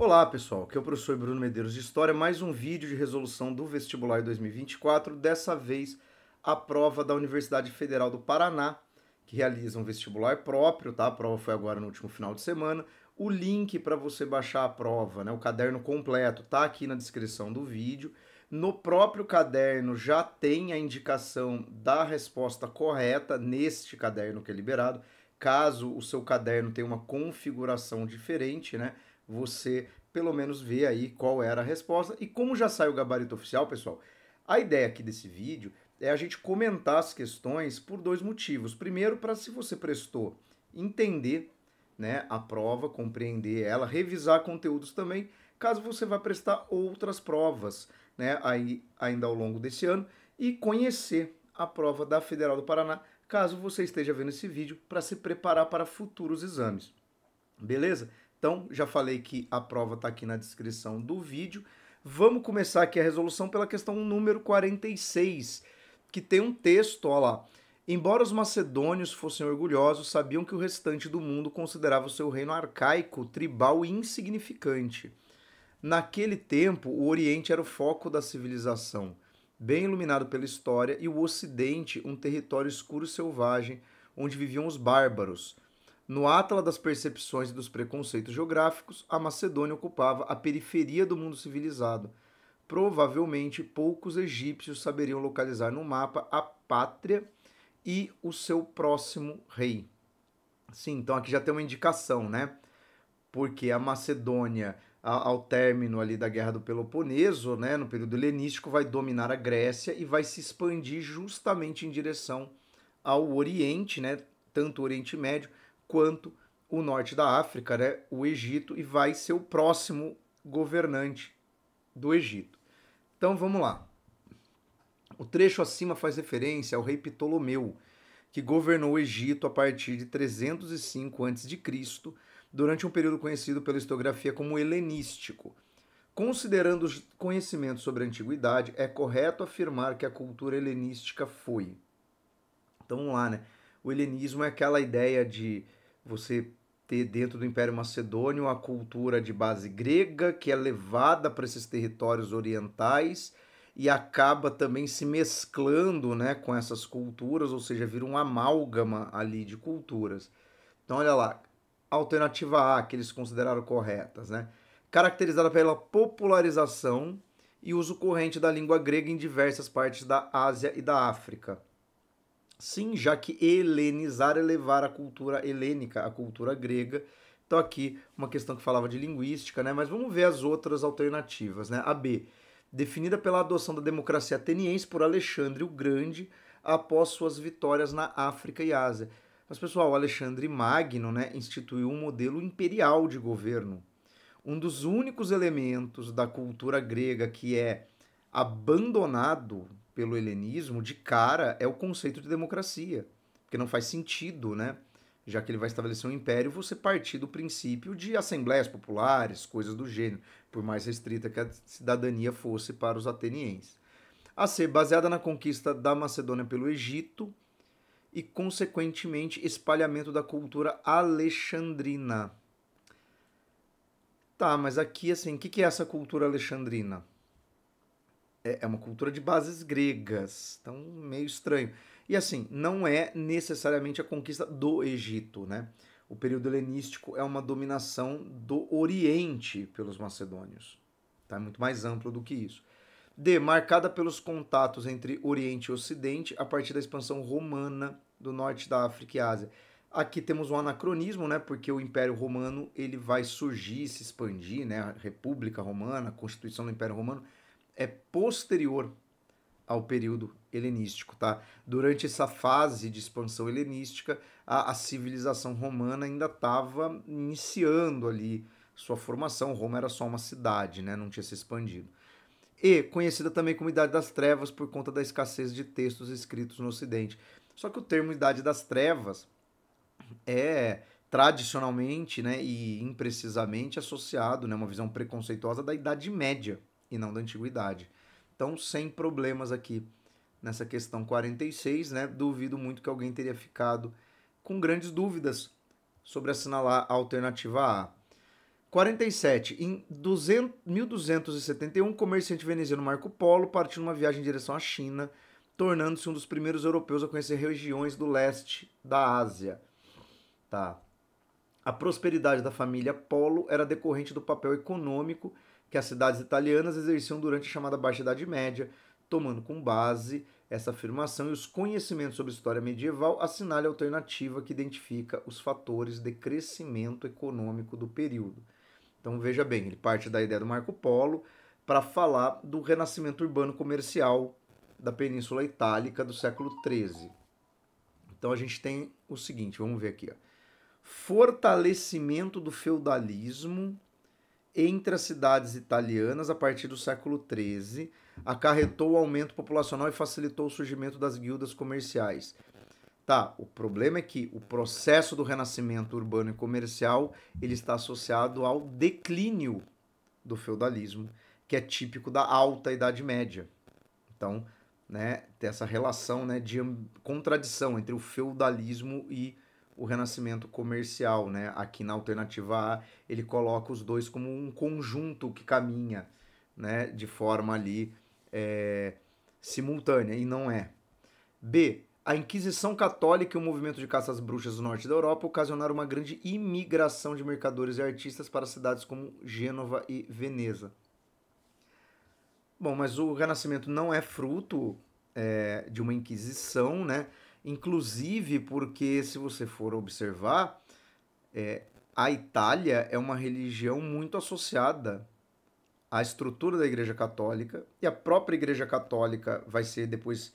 Olá pessoal, aqui é o professor Bruno Medeiros de História, mais um vídeo de resolução do vestibular 2024, dessa vez a prova da Universidade Federal do Paraná, que realiza um vestibular próprio, tá? A prova foi agora no último final de semana. O link para você baixar a prova, né, o caderno completo, tá aqui na descrição do vídeo. No próprio caderno já tem a indicação da resposta correta neste caderno que é liberado. Caso o seu caderno tenha uma configuração diferente, né? você pelo menos ver aí qual era a resposta. E como já sai o gabarito oficial, pessoal, a ideia aqui desse vídeo é a gente comentar as questões por dois motivos. Primeiro, para se você prestou, entender né, a prova, compreender ela, revisar conteúdos também, caso você vá prestar outras provas né, aí, ainda ao longo desse ano, e conhecer a prova da Federal do Paraná, caso você esteja vendo esse vídeo, para se preparar para futuros exames. Beleza? Então, já falei que a prova está aqui na descrição do vídeo. Vamos começar aqui a resolução pela questão número 46, que tem um texto, olha lá. Embora os macedônios fossem orgulhosos, sabiam que o restante do mundo considerava o seu reino arcaico, tribal e insignificante. Naquele tempo, o Oriente era o foco da civilização, bem iluminado pela história, e o Ocidente, um território escuro e selvagem, onde viviam os bárbaros. No Atlas das Percepções e dos Preconceitos Geográficos, a Macedônia ocupava a periferia do mundo civilizado. Provavelmente poucos egípcios saberiam localizar no mapa a pátria e o seu próximo rei. Sim, então aqui já tem uma indicação, né? Porque a Macedônia, ao término ali da Guerra do Peloponeso, né, no período helenístico, vai dominar a Grécia e vai se expandir justamente em direção ao Oriente, né, tanto o Oriente Médio quanto o norte da África, né, o Egito, e vai ser o próximo governante do Egito. Então vamos lá. O trecho acima faz referência ao rei Ptolomeu, que governou o Egito a partir de 305 a.C., durante um período conhecido pela historiografia como helenístico. Considerando os conhecimentos sobre a antiguidade, é correto afirmar que a cultura helenística foi. Então vamos lá, né? O helenismo é aquela ideia de você ter dentro do Império Macedônio a cultura de base grega que é levada para esses territórios orientais e acaba também se mesclando né, com essas culturas, ou seja, vira um amálgama ali de culturas. Então, olha lá, alternativa A que eles consideraram corretas, né? Caracterizada pela popularização e uso corrente da língua grega em diversas partes da Ásia e da África. Sim, já que helenizar é levar a cultura helênica, a cultura grega. Então aqui uma questão que falava de linguística, né? Mas vamos ver as outras alternativas, né? A B, definida pela adoção da democracia ateniense por Alexandre o Grande após suas vitórias na África e Ásia. Mas pessoal, Alexandre Magno, né, instituiu um modelo imperial de governo. Um dos únicos elementos da cultura grega que é abandonado pelo helenismo, de cara, é o conceito de democracia. Porque não faz sentido, né? Já que ele vai estabelecer um império, você partir do princípio de assembleias populares, coisas do gênero, por mais restrita que a cidadania fosse para os atenienses. A ser baseada na conquista da Macedônia pelo Egito e, consequentemente, espalhamento da cultura alexandrina. Tá, mas aqui, assim, o que é essa cultura alexandrina? É, é uma cultura de bases gregas, então meio estranho. E assim, não é necessariamente a conquista do Egito, né? O período helenístico é uma dominação do Oriente pelos macedônios. Tá? É muito mais amplo do que isso. D. Marcada pelos contatos entre Oriente e Ocidente a partir da expansão romana do norte da África e Ásia. Aqui temos um anacronismo, né? Porque o Império Romano ele vai surgir, se expandir, né? A República Romana, a Constituição do Império Romano é posterior ao período helenístico, tá? Durante essa fase de expansão helenística, a, a civilização romana ainda estava iniciando ali sua formação. Roma era só uma cidade, né? Não tinha se expandido. E conhecida também como Idade das Trevas por conta da escassez de textos escritos no Ocidente. Só que o termo Idade das Trevas é tradicionalmente, né, e imprecisamente associado, né, uma visão preconceituosa da Idade Média e não da antiguidade. Então, sem problemas aqui nessa questão 46, né? Duvido muito que alguém teria ficado com grandes dúvidas sobre assinalar a alternativa A. 47. Em 200, 1271, o comerciante veneziano Marco Polo partiu numa viagem em direção à China, tornando-se um dos primeiros europeus a conhecer regiões do leste da Ásia. Tá. A prosperidade da família Polo era decorrente do papel econômico que as cidades italianas exerciam durante a chamada Baixa Idade Média, tomando como base essa afirmação e os conhecimentos sobre história medieval assinale a alternativa que identifica os fatores de crescimento econômico do período. Então veja bem, ele parte da ideia do Marco Polo para falar do renascimento urbano comercial da Península Itálica do século XIII. Então a gente tem o seguinte, vamos ver aqui. Ó. Fortalecimento do feudalismo entre as cidades italianas a partir do século XIII, acarretou o aumento populacional e facilitou o surgimento das guildas comerciais. Tá, o problema é que o processo do renascimento urbano e comercial ele está associado ao declínio do feudalismo, que é típico da alta Idade Média. Então, né, tem essa relação né, de contradição entre o feudalismo e o renascimento comercial, né? Aqui na alternativa A, ele coloca os dois como um conjunto que caminha, né? De forma ali é, simultânea, e não é. B. A Inquisição Católica e o movimento de caças bruxas do norte da Europa ocasionaram uma grande imigração de mercadores e artistas para cidades como Gênova e Veneza. Bom, mas o Renascimento não é fruto é, de uma Inquisição, né? Inclusive porque, se você for observar, é, a Itália é uma religião muito associada à estrutura da Igreja Católica, e a própria Igreja Católica vai ser depois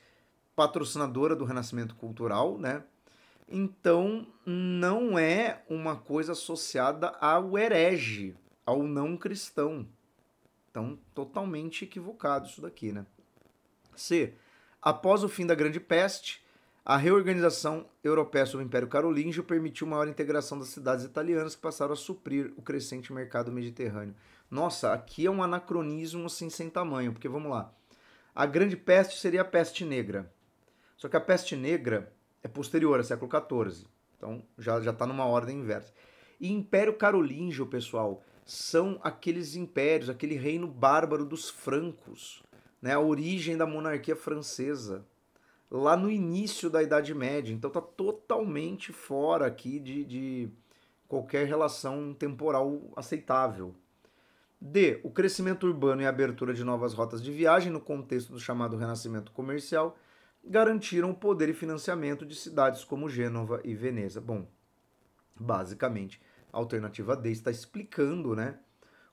patrocinadora do renascimento cultural, né? Então, não é uma coisa associada ao herege, ao não cristão. Então, totalmente equivocado isso daqui, né? C. Após o fim da Grande Peste, a reorganização europeia sob o Império Carolíngio permitiu maior integração das cidades italianas que passaram a suprir o crescente mercado mediterrâneo. Nossa, aqui é um anacronismo assim sem tamanho, porque vamos lá. A grande peste seria a peste negra. Só que a peste negra é posterior, ao século XIV. Então já já está numa ordem inversa. E Império Carolíngio, pessoal, são aqueles impérios, aquele reino bárbaro dos francos, né? A origem da monarquia francesa lá no início da Idade Média, então está totalmente fora aqui de, de qualquer relação temporal aceitável. D. O crescimento urbano e a abertura de novas rotas de viagem no contexto do chamado renascimento comercial garantiram o poder e financiamento de cidades como Gênova e Veneza. Bom, basicamente, a alternativa D está explicando né,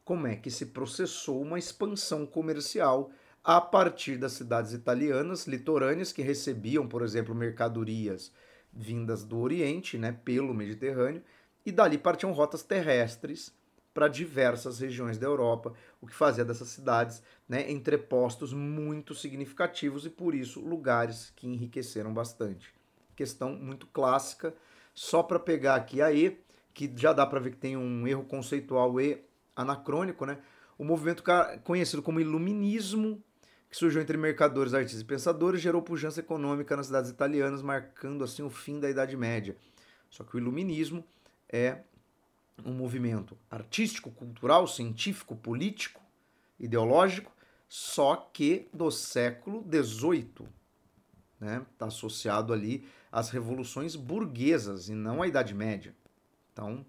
como é que se processou uma expansão comercial a partir das cidades italianas litorâneas que recebiam, por exemplo, mercadorias vindas do Oriente, né, pelo Mediterrâneo, e dali partiam rotas terrestres para diversas regiões da Europa, o que fazia dessas cidades né, entrepostos muito significativos e, por isso, lugares que enriqueceram bastante. Questão muito clássica, só para pegar aqui a E, que já dá para ver que tem um erro conceitual e anacrônico, né? O movimento conhecido como Iluminismo que surgiu entre mercadores, artistas e pensadores, gerou pujança econômica nas cidades italianas, marcando assim o fim da Idade Média. Só que o iluminismo é um movimento artístico, cultural, científico, político, ideológico, só que do século XVIII. Né? Está associado ali às revoluções burguesas e não à Idade Média. Então,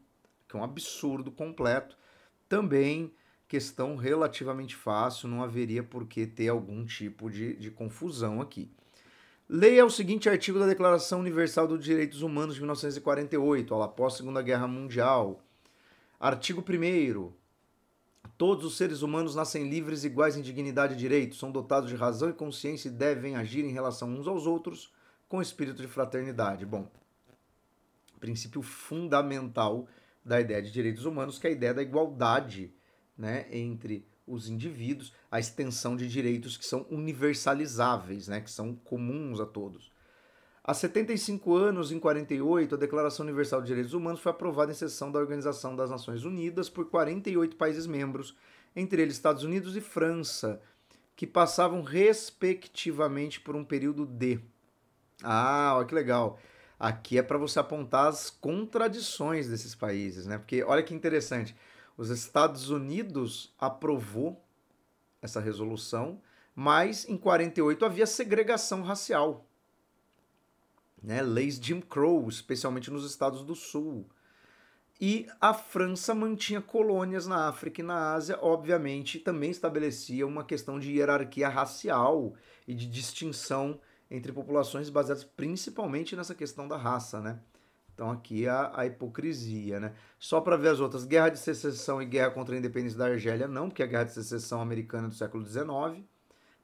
que é um absurdo completo. Também questão relativamente fácil, não haveria por que ter algum tipo de, de confusão aqui. Leia é o seguinte artigo da Declaração Universal dos Direitos Humanos de 1948, após a Segunda Guerra Mundial. Artigo 1 Todos os seres humanos nascem livres, iguais em dignidade e direitos, são dotados de razão e consciência e devem agir em relação uns aos outros com espírito de fraternidade. Bom, princípio fundamental da ideia de direitos humanos, que é a ideia da igualdade né, entre os indivíduos, a extensão de direitos que são universalizáveis, né, que são comuns a todos. Há 75 anos, em 48, a Declaração Universal de Direitos Humanos foi aprovada em sessão da Organização das Nações Unidas por 48 países membros, entre eles Estados Unidos e França, que passavam respectivamente por um período de. Ah, olha que legal. Aqui é para você apontar as contradições desses países, né? Porque olha que interessante. Os Estados Unidos aprovou essa resolução, mas em 48 havia segregação racial. Né? Leis Jim Crow, especialmente nos estados do sul. E a França mantinha colônias na África e na Ásia, obviamente, também estabelecia uma questão de hierarquia racial e de distinção entre populações baseadas principalmente nessa questão da raça, né? Então aqui é a, a hipocrisia, né? Só para ver as outras, guerra de secessão e guerra contra a independência da Argélia não, porque a guerra de secessão americana é do século XIX,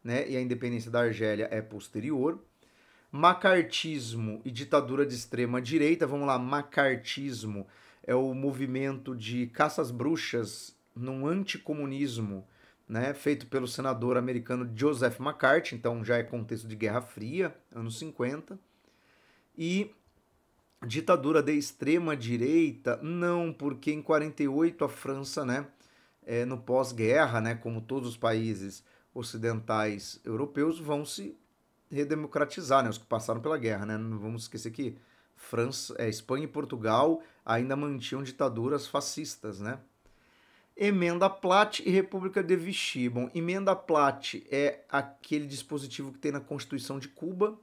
né? E a independência da Argélia é posterior. Macartismo e ditadura de extrema direita, vamos lá, macartismo é o movimento de caças bruxas num anticomunismo, né, feito pelo senador americano Joseph McCarthy, então já é contexto de Guerra Fria, anos 50. E ditadura de extrema direita? Não, porque em 48 a França, né, é, no pós-guerra, né, como todos os países ocidentais europeus vão se redemocratizar, né, os que passaram pela guerra, né? Não vamos esquecer que França, é, Espanha e Portugal ainda mantinham ditaduras fascistas, né? Emenda Platt e República de Vichy. Bom, emenda Platt é aquele dispositivo que tem na Constituição de Cuba,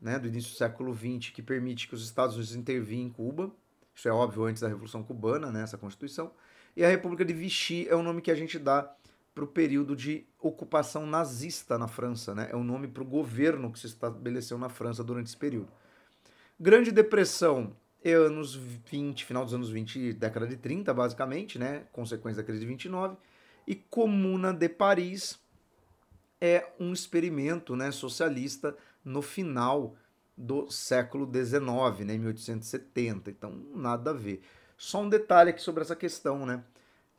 né, do início do século XX, que permite que os Estados Unidos intervinham em Cuba. Isso é óbvio antes da Revolução Cubana, né, essa Constituição. E a República de Vichy é o nome que a gente dá para o período de ocupação nazista na França. Né? É o um nome para o governo que se estabeleceu na França durante esse período. Grande Depressão é anos 20, final dos anos 20, década de 30, basicamente, né? consequência da crise de 29. E Comuna de Paris é um experimento né, socialista no final do século XIX, né, 1870. Então, nada a ver. Só um detalhe aqui sobre essa questão, né?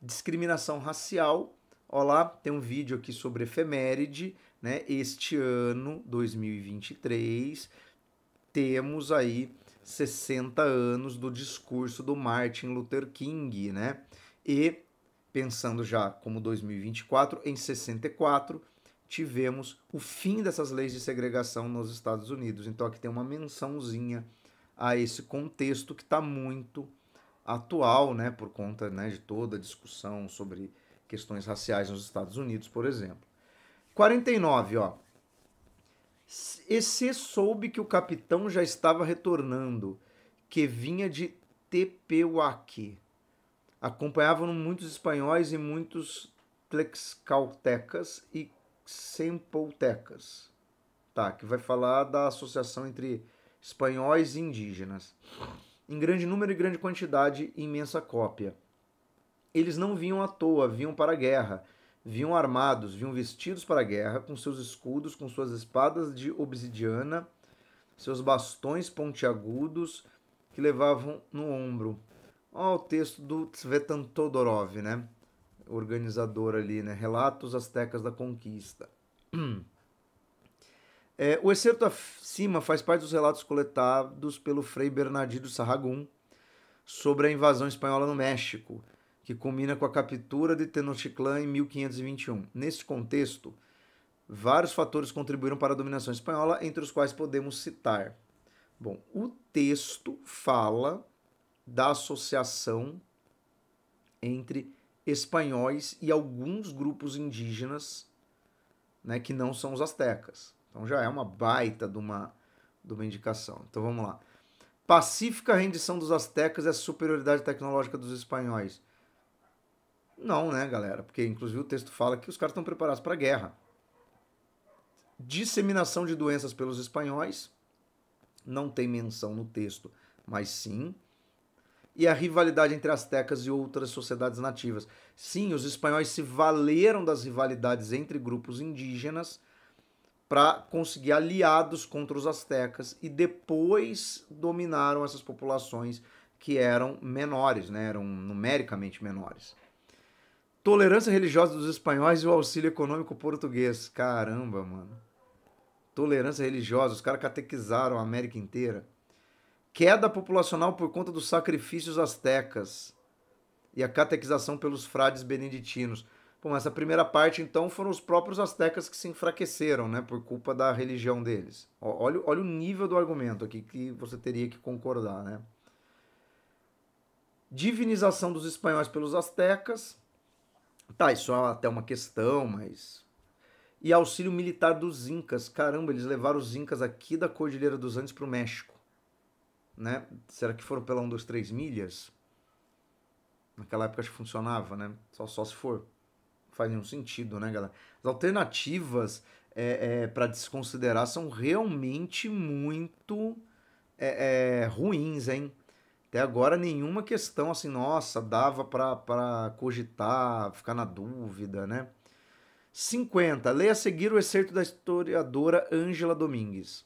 Discriminação racial. Olá, tem um vídeo aqui sobre efeméride, né? Este ano, 2023, temos aí 60 anos do discurso do Martin Luther King, né? E pensando já como 2024, em 64, tivemos o fim dessas leis de segregação nos Estados Unidos. Então aqui tem uma mençãozinha a esse contexto que está muito atual, né, por conta né, de toda a discussão sobre questões raciais nos Estados Unidos, por exemplo. 49, ó. Esse soube que o capitão já estava retornando, que vinha de Tepeuaque. Acompanhavam muitos espanhóis e muitos tlaxcaltecas e Sempoltecas, tá, que vai falar da associação entre espanhóis e indígenas. Em grande número e grande quantidade, imensa cópia. Eles não vinham à toa, vinham para a guerra. Vinham armados, vinham vestidos para a guerra, com seus escudos, com suas espadas de obsidiana, seus bastões pontiagudos que levavam no ombro. Olha o texto do Tsvetan Todorov, né? organizador ali, né? Relatos Aztecas da Conquista. É, o excerto acima faz parte dos relatos coletados pelo Frei Bernardino Sarragum sobre a invasão espanhola no México, que culmina com a captura de Tenochtitlan em 1521. Neste contexto, vários fatores contribuíram para a dominação espanhola, entre os quais podemos citar. Bom, o texto fala da associação entre espanhóis e alguns grupos indígenas né, que não são os astecas. Então já é uma baita de uma, de uma indicação. Então vamos lá. Pacífica rendição dos astecas é superioridade tecnológica dos espanhóis. Não, né, galera? Porque inclusive o texto fala que os caras estão preparados para a guerra. Disseminação de doenças pelos espanhóis. Não tem menção no texto, mas sim e a rivalidade entre astecas e outras sociedades nativas. Sim, os espanhóis se valeram das rivalidades entre grupos indígenas para conseguir aliados contra os astecas e depois dominaram essas populações que eram menores, né? eram numericamente menores. Tolerância religiosa dos espanhóis e o auxílio econômico português. Caramba, mano. Tolerância religiosa, os caras catequizaram a América inteira queda populacional por conta dos sacrifícios astecas e a catequização pelos frades beneditinos. Bom, essa primeira parte, então, foram os próprios astecas que se enfraqueceram, né, por culpa da religião deles. Olha, olha o nível do argumento aqui que você teria que concordar, né? Divinização dos espanhóis pelos astecas. Tá, isso é até uma questão, mas. E auxílio militar dos incas. Caramba, eles levaram os incas aqui da Cordilheira dos Andes para o México né? Será que foram pela 1, 2, 3 milhas? Naquela época acho que funcionava, né? Só, só se for. Não faz nenhum sentido, né, galera? As alternativas é, é, para desconsiderar são realmente muito é, é, ruins, hein? Até agora nenhuma questão assim, nossa, dava para cogitar, ficar na dúvida, né? 50. Leia a seguir o excerto da historiadora Ângela Domingues.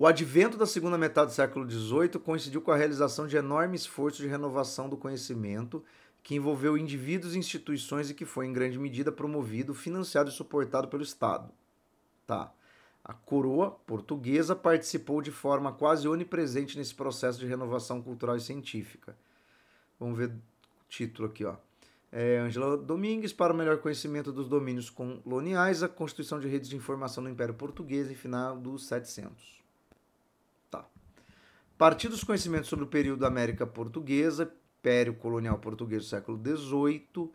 O advento da segunda metade do século XVIII coincidiu com a realização de enorme esforço de renovação do conhecimento que envolveu indivíduos e instituições e que foi, em grande medida, promovido, financiado e suportado pelo Estado. Tá. A coroa portuguesa participou de forma quase onipresente nesse processo de renovação cultural e científica. Vamos ver o título aqui, ó. É, Angela Domingues, para o melhor conhecimento dos domínios coloniais, a constituição de redes de informação no Império Português em final dos 700. Partir dos conhecimentos sobre o período da América Portuguesa, Império Colonial Português do século XVIII,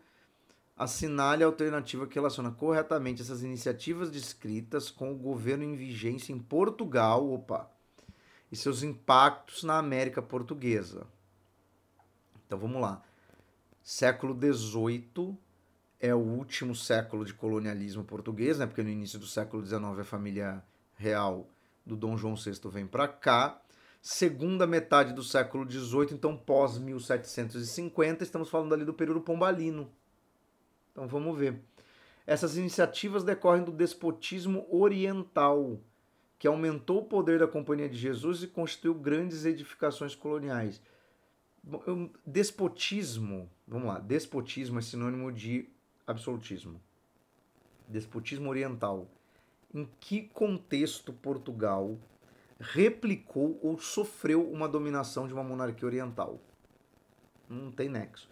assinale a alternativa que relaciona corretamente essas iniciativas descritas com o governo em vigência em Portugal opa, e seus impactos na América Portuguesa. Então vamos lá. Século XVIII é o último século de colonialismo português, né? porque no início do século XIX a família real do Dom João VI vem para cá segunda metade do século XVIII, então pós 1750, estamos falando ali do período pombalino. Então vamos ver. Essas iniciativas decorrem do despotismo oriental, que aumentou o poder da Companhia de Jesus e constituiu grandes edificações coloniais. Despotismo, vamos lá, despotismo é sinônimo de absolutismo. Despotismo oriental. Em que contexto Portugal replicou ou sofreu uma dominação de uma monarquia oriental. Não tem nexo.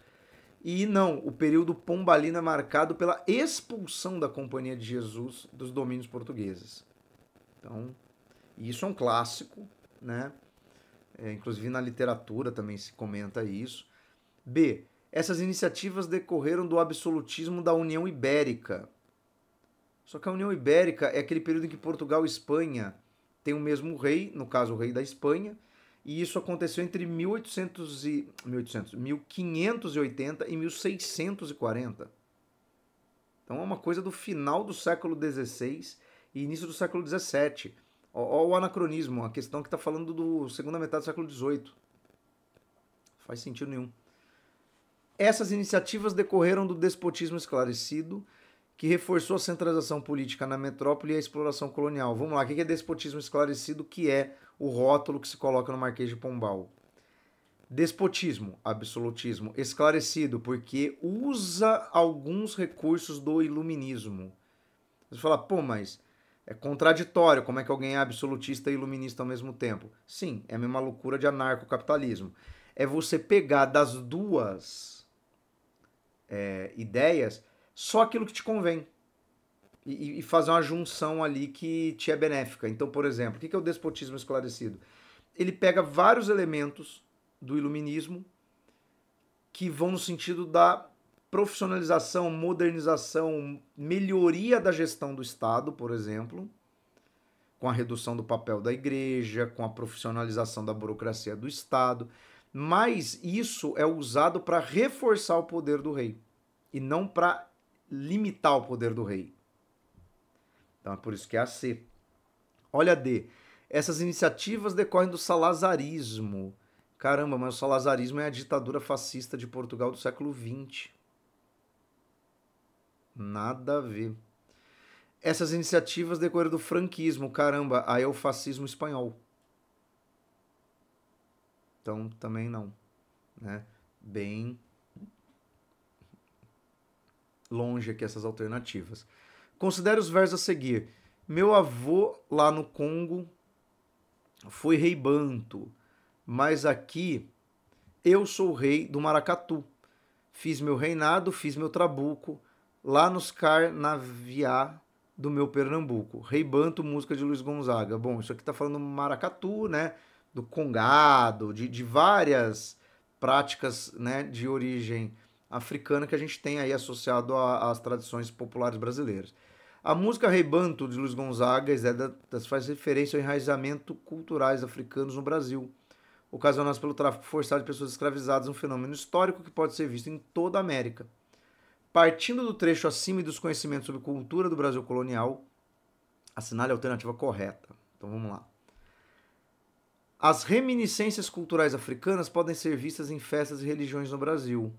E não, o período pombalino é marcado pela expulsão da Companhia de Jesus dos domínios portugueses. Então, isso é um clássico, né? É, inclusive na literatura também se comenta isso. B. Essas iniciativas decorreram do absolutismo da União Ibérica. Só que a União Ibérica é aquele período em que Portugal e Espanha tem o mesmo rei, no caso o rei da Espanha, e isso aconteceu entre 1800 e, 1800, 1580 e 1640. Então é uma coisa do final do século XVI e início do século XVII. Olha o anacronismo, a questão que está falando do segunda metade do século XVIII. Não faz sentido nenhum. Essas iniciativas decorreram do despotismo esclarecido que reforçou a centralização política na metrópole e a exploração colonial. Vamos lá, o que é despotismo esclarecido? Que é o rótulo que se coloca no Marquês de Pombal. Despotismo, absolutismo, esclarecido, porque usa alguns recursos do iluminismo. Você fala, pô, mas é contraditório, como é que alguém é absolutista e iluminista ao mesmo tempo? Sim, é a mesma loucura de anarcocapitalismo. É você pegar das duas é, ideias só aquilo que te convém. E, e fazer uma junção ali que te é benéfica. Então, por exemplo, o que é o despotismo esclarecido? Ele pega vários elementos do iluminismo que vão no sentido da profissionalização, modernização, melhoria da gestão do Estado, por exemplo, com a redução do papel da igreja, com a profissionalização da burocracia do Estado. Mas isso é usado para reforçar o poder do rei e não para limitar o poder do rei. Então é por isso que é a C. Olha D. Essas iniciativas decorrem do salazarismo. Caramba, mas o salazarismo é a ditadura fascista de Portugal do século XX. Nada a ver. Essas iniciativas decorrem do franquismo. Caramba, aí é o fascismo espanhol. Então também não. Né? Bem longe aqui essas alternativas. Considere os versos a seguir. Meu avô lá no Congo foi rei banto, mas aqui eu sou rei do maracatu. Fiz meu reinado, fiz meu trabuco, lá nos carnaviá do meu Pernambuco. Rei Banto, música de Luiz Gonzaga. Bom, isso aqui está falando maracatu, né? Do congado, de, de várias práticas né, de origem africana que a gente tem aí associado às tradições populares brasileiras. A música Rebanto de Luiz Gonzaga é da, faz referência ao enraizamento culturais africanos no Brasil, ocasionados pelo tráfico forçado de pessoas escravizadas, um fenômeno histórico que pode ser visto em toda a América. Partindo do trecho acima e dos conhecimentos sobre cultura do Brasil colonial, assinale a alternativa correta. Então vamos lá. As reminiscências culturais africanas podem ser vistas em festas e religiões no Brasil.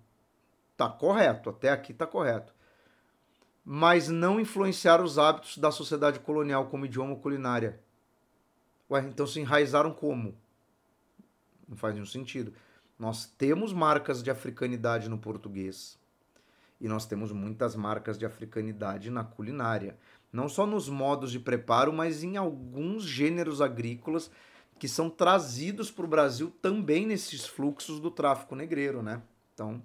Tá correto, até aqui tá correto. Mas não influenciar os hábitos da sociedade colonial como idioma culinária. Ué, então se enraizaram como? Não faz nenhum sentido. Nós temos marcas de africanidade no português. E nós temos muitas marcas de africanidade na culinária. Não só nos modos de preparo, mas em alguns gêneros agrícolas que são trazidos para o Brasil também nesses fluxos do tráfico negreiro, né? Então,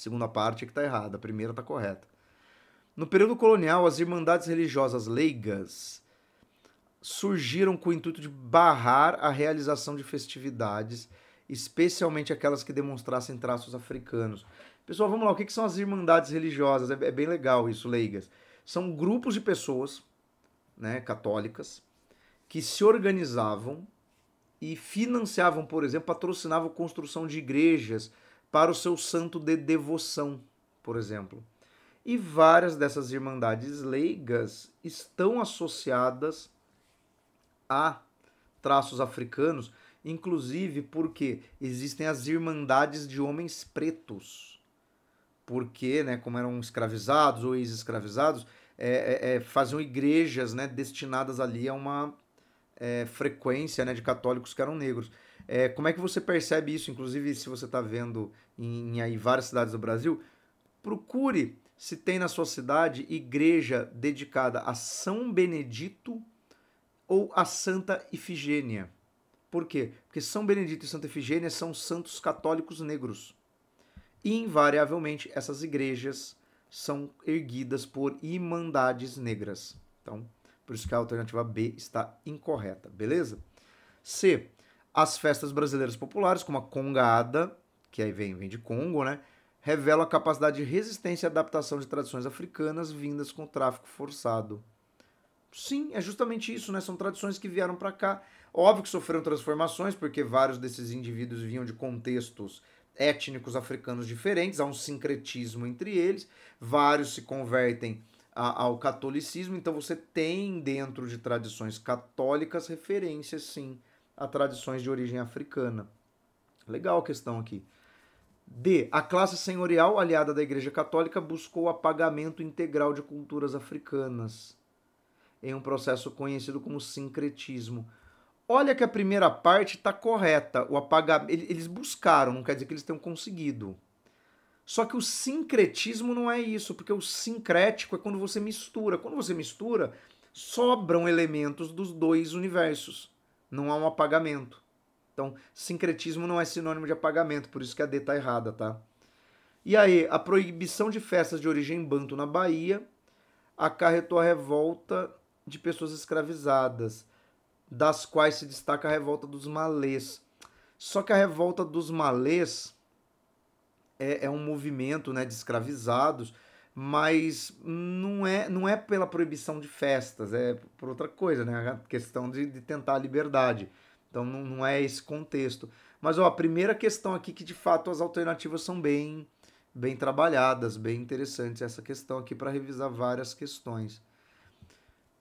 segunda parte é que está errada, a primeira está correta. No período colonial, as irmandades religiosas leigas surgiram com o intuito de barrar a realização de festividades, especialmente aquelas que demonstrassem traços africanos. Pessoal, vamos lá, o que são as irmandades religiosas? É, é bem legal isso, leigas. São grupos de pessoas né, católicas que se organizavam e financiavam, por exemplo, patrocinavam construção de igrejas para o seu santo de devoção, por exemplo. E várias dessas irmandades leigas estão associadas a traços africanos, inclusive porque existem as irmandades de homens pretos. Porque, né, como eram escravizados ou ex-escravizados, é, é, é faziam igrejas né, destinadas ali a uma é, frequência né, de católicos que eram negros. É, como é que você percebe isso? Inclusive, se você está vendo em, em aí, várias cidades do Brasil, procure se tem na sua cidade igreja dedicada a São Benedito ou a Santa Ifigênia. Por quê? Porque São Benedito e Santa Ifigênia são santos católicos negros. E, invariavelmente, essas igrejas são erguidas por irmandades negras. Então, por isso que a alternativa B está incorreta, beleza? C. As festas brasileiras populares, como a congada, que aí vem, vem de Congo, né? Revela a capacidade de resistência e adaptação de tradições africanas vindas com tráfico forçado. Sim, é justamente isso, né? São tradições que vieram para cá. Óbvio que sofreram transformações, porque vários desses indivíduos vinham de contextos étnicos africanos diferentes, há um sincretismo entre eles, vários se convertem a, ao catolicismo, então você tem dentro de tradições católicas referências, sim, a tradições de origem africana. Legal a questão aqui. D. A classe senhorial, aliada da Igreja Católica, buscou o apagamento integral de culturas africanas em um processo conhecido como sincretismo. Olha que a primeira parte está correta. O apagamento, eles buscaram, não quer dizer que eles tenham conseguido. Só que o sincretismo não é isso, porque o sincrético é quando você mistura. Quando você mistura, sobram elementos dos dois universos não há um apagamento. Então, sincretismo não é sinônimo de apagamento, por isso que a D está errada, tá? E aí, a proibição de festas de origem banto na Bahia acarretou a revolta de pessoas escravizadas, das quais se destaca a revolta dos malês. Só que a revolta dos malês é, é um movimento né, de escravizados mas não é, não é pela proibição de festas, é por outra coisa, né? A questão de, de tentar a liberdade. Então não, não é esse contexto. Mas ó, a primeira questão aqui que de fato as alternativas são bem bem trabalhadas, bem interessantes essa questão aqui para revisar várias questões.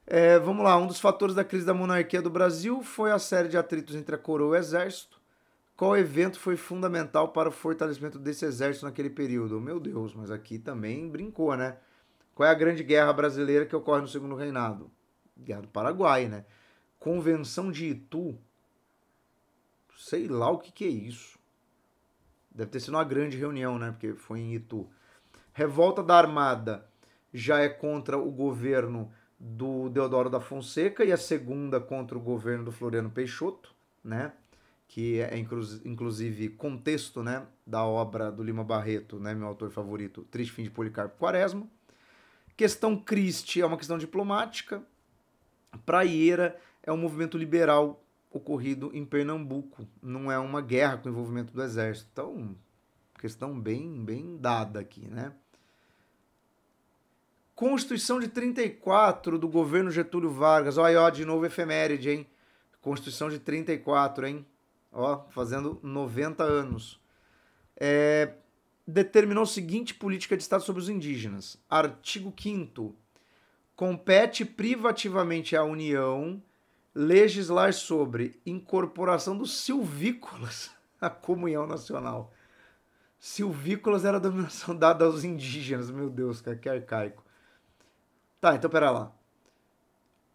É, vamos lá, um dos fatores da crise da monarquia do Brasil foi a série de atritos entre a coroa e o exército. Qual evento foi fundamental para o fortalecimento desse exército naquele período? Meu Deus, mas aqui também brincou, né? Qual é a grande guerra brasileira que ocorre no segundo reinado? Guerra do Paraguai, né? Convenção de Itu. Sei lá o que, que é isso. Deve ter sido uma grande reunião, né? Porque foi em Itu. Revolta da Armada já é contra o governo do Deodoro da Fonseca e a segunda contra o governo do Floriano Peixoto, né? que é inclusive contexto né, da obra do Lima Barreto, né, meu autor favorito, Triste Fim de Policarpo Quaresma. Questão Christi é uma questão diplomática. Praieira é um movimento liberal ocorrido em Pernambuco, não é uma guerra com o envolvimento do exército. Então, questão bem, bem dada aqui, né? Constituição de 34 do governo Getúlio Vargas. Olha, ó, de novo efeméride, hein? Constituição de 34, hein? ó, fazendo 90 anos, é, determinou a seguinte política de Estado sobre os indígenas. Artigo 5 Compete privativamente à União legislar sobre incorporação dos silvícolas à comunhão nacional. Silvícolas era a dominação dada aos indígenas, meu Deus, que arcaico. Tá, então pera lá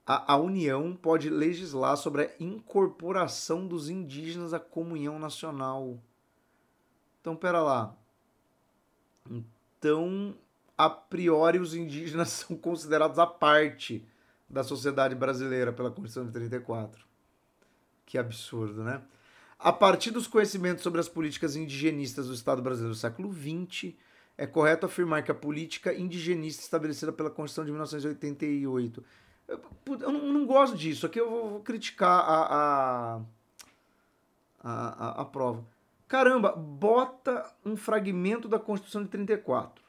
a, a, União pode legislar sobre a incorporação dos indígenas à comunhão nacional. Então, pera lá. Então, a priori, os indígenas são considerados a parte da sociedade brasileira pela Constituição de 34. Que absurdo, né? A partir dos conhecimentos sobre as políticas indigenistas do Estado brasileiro do século XX, é correto afirmar que a política indigenista estabelecida pela Constituição de 1988 eu, eu não, não, gosto disso. Aqui eu vou, vou criticar a, a, a, a, a prova. Caramba, bota um fragmento da Constituição de 34.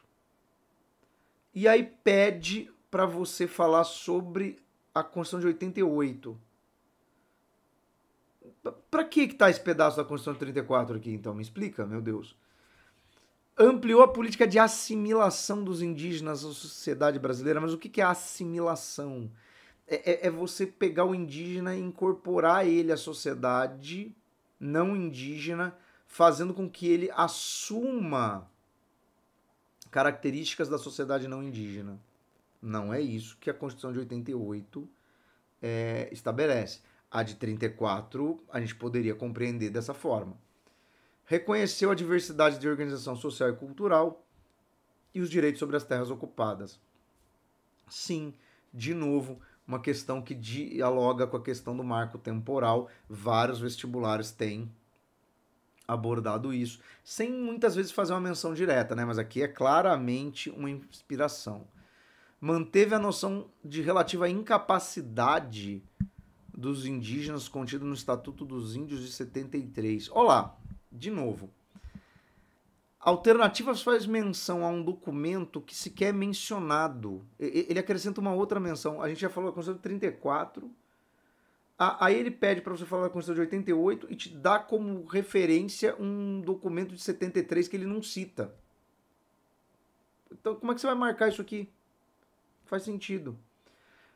E aí pede para você falar sobre a Constituição de 88. Para que que tá esse pedaço da Constituição de 34 aqui, então? Me explica, meu Deus. Ampliou a política de assimilação dos indígenas à sociedade brasileira, mas o que, que é assimilação? É, é, é você pegar o indígena e incorporar ele à sociedade não indígena, fazendo com que ele assuma características da sociedade não indígena. Não é isso que a Constituição de 88 é, estabelece. A de 34 a gente poderia compreender dessa forma. Reconheceu a diversidade de organização social e cultural e os direitos sobre as terras ocupadas. Sim, de novo, uma questão que dialoga com a questão do marco temporal. Vários vestibulares têm abordado isso, sem muitas vezes fazer uma menção direta, né? Mas aqui é claramente uma inspiração. Manteve a noção de relativa incapacidade dos indígenas contida no Estatuto dos Índios de 73. Olá, de novo. Alternativas faz menção a um documento que sequer é mencionado. Ele acrescenta uma outra menção. A gente já falou da Constituição de 34. Aí ele pede para você falar da Constituição de 88 e te dá como referência um documento de 73 que ele não cita. Então, como é que você vai marcar isso aqui? Faz sentido.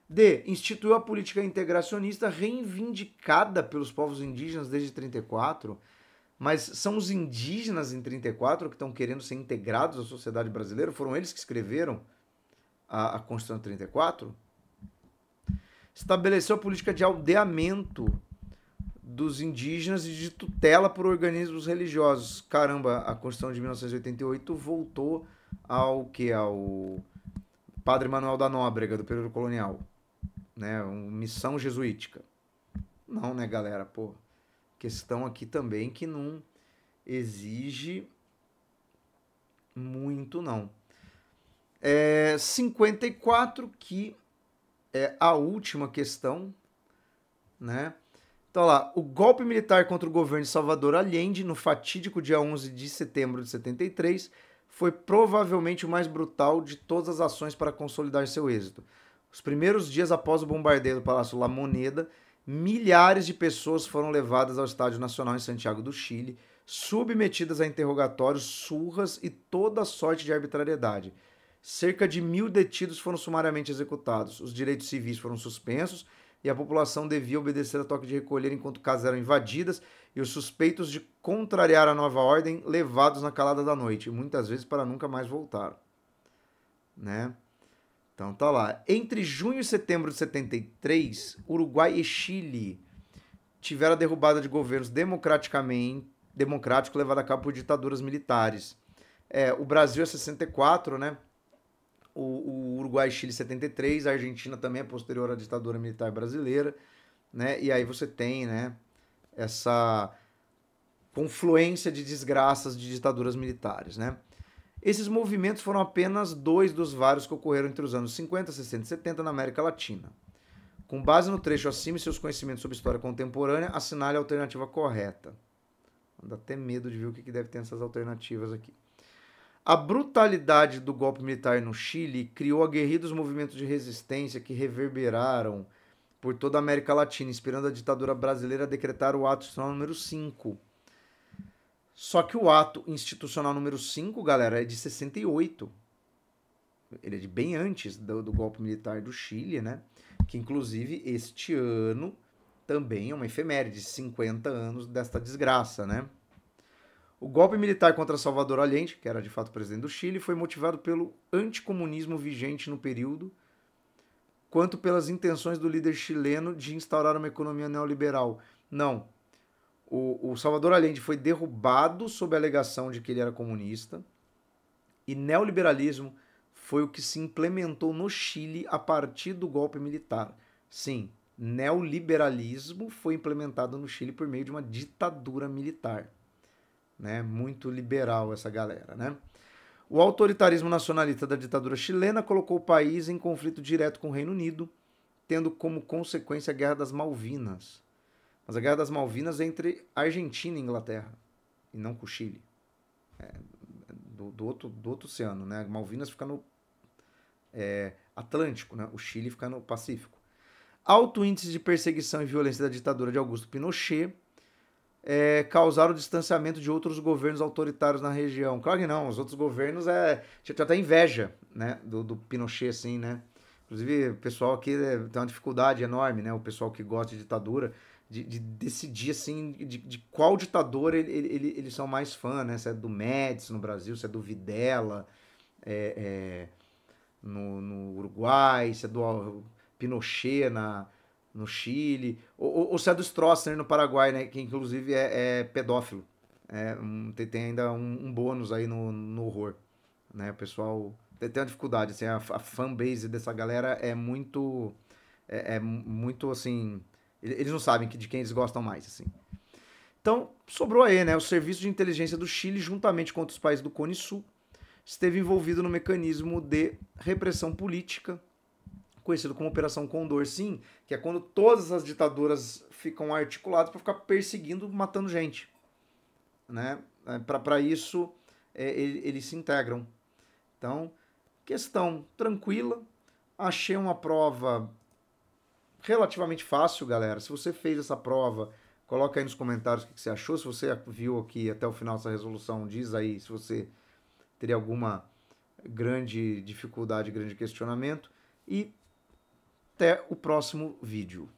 D. Instituiu a política integracionista reivindicada pelos povos indígenas desde 1934 mas são os indígenas em 34 que estão querendo ser integrados à sociedade brasileira? Foram eles que escreveram a, a Constituição 34? Estabeleceu a política de aldeamento dos indígenas e de tutela por organismos religiosos. Caramba, a Constituição de 1988 voltou ao que ao Padre Manuel da Nóbrega do período colonial, né, uma missão jesuítica. Não, né, galera, pô questão aqui também que não exige muito, não. É 54, que é a última questão, né? Então lá, o golpe militar contra o governo de Salvador Allende, no fatídico dia 11 de setembro de 73, foi provavelmente o mais brutal de todas as ações para consolidar seu êxito. Os primeiros dias após o bombardeio do Palácio La Moneda, milhares de pessoas foram levadas ao Estádio Nacional em Santiago do Chile, submetidas a interrogatórios, surras e toda sorte de arbitrariedade. Cerca de mil detidos foram sumariamente executados, os direitos civis foram suspensos e a população devia obedecer a toque de recolher enquanto casas eram invadidas e os suspeitos de contrariar a nova ordem levados na calada da noite, muitas vezes para nunca mais voltar. Né? Então tá lá. Entre junho e setembro de 73, Uruguai e Chile tiveram a derrubada de governos democraticamente democrático levado a cabo por ditaduras militares. É, o Brasil é 64, né? O, o Uruguai e Chile 73, a Argentina também é posterior à ditadura militar brasileira, né? E aí você tem, né, essa confluência de desgraças de ditaduras militares, né? Esses movimentos foram apenas dois dos vários que ocorreram entre os anos 50, 60 e 70 na América Latina. Com base no trecho acima e seus conhecimentos sobre história contemporânea, assinale a alternativa correta. Dá até medo de ver o que deve ter essas alternativas aqui. A brutalidade do golpe militar no Chile criou aguerridos movimentos de resistência que reverberaram por toda a América Latina, inspirando a ditadura brasileira a decretar o ato número 5, só que o ato institucional número 5, galera, é de 68. Ele é de bem antes do, do golpe militar do Chile, né? Que inclusive este ano também é uma efeméride, 50 anos desta desgraça, né? O golpe militar contra Salvador Allende, que era de fato presidente do Chile, foi motivado pelo anticomunismo vigente no período, quanto pelas intenções do líder chileno de instaurar uma economia neoliberal. Não, o, o Salvador Allende foi derrubado sob a alegação de que ele era comunista. E neoliberalismo foi o que se implementou no Chile a partir do golpe militar. Sim, neoliberalismo foi implementado no Chile por meio de uma ditadura militar. Né? Muito liberal essa galera, né? O autoritarismo nacionalista da ditadura chilena colocou o país em conflito direto com o Reino Unido, tendo como consequência a Guerra das Malvinas. Mas a Guerra das Malvinas é entre Argentina e Inglaterra, e não com o Chile. É, do, do, outro, do outro oceano, né? Malvinas fica no é, Atlântico, né? O Chile fica no Pacífico. Alto índice de perseguição e violência da ditadura de Augusto Pinochet é, causaram o distanciamento de outros governos autoritários na região. Claro que não, os outros governos é. Tinha até inveja, né? Do, do Pinochet, assim, né? Inclusive, o pessoal aqui é, tem uma dificuldade enorme, né? O pessoal que gosta de ditadura de, de decidir assim de, de qual ditador ele, ele, eles são mais fã, né? Se é do Médici no Brasil, se é do Videla é, é, no, no Uruguai, se é do Pinochet na, no Chile, ou, ou, ou se é do Stroessner no Paraguai, né? Que inclusive é, é pedófilo. É, um, tem, tem, ainda um, um, bônus aí no, no horror, né? O pessoal tem, tem uma dificuldade, assim, a, a fanbase dessa galera é muito, é, é muito, assim, eles não sabem de quem eles gostam mais, assim. Então, sobrou aí, né? O Serviço de Inteligência do Chile, juntamente com outros países do Cone Sul, esteve envolvido no mecanismo de repressão política, conhecido como Operação Condor, sim, que é quando todas as ditaduras ficam articuladas para ficar perseguindo, matando gente. Né? É, para isso, é, eles se integram. Então, questão tranquila. Achei uma prova relativamente fácil, galera. Se você fez essa prova, coloca aí nos comentários o que você achou. Se você viu aqui até o final essa resolução, diz aí se você teria alguma grande dificuldade, grande questionamento. E até o próximo vídeo.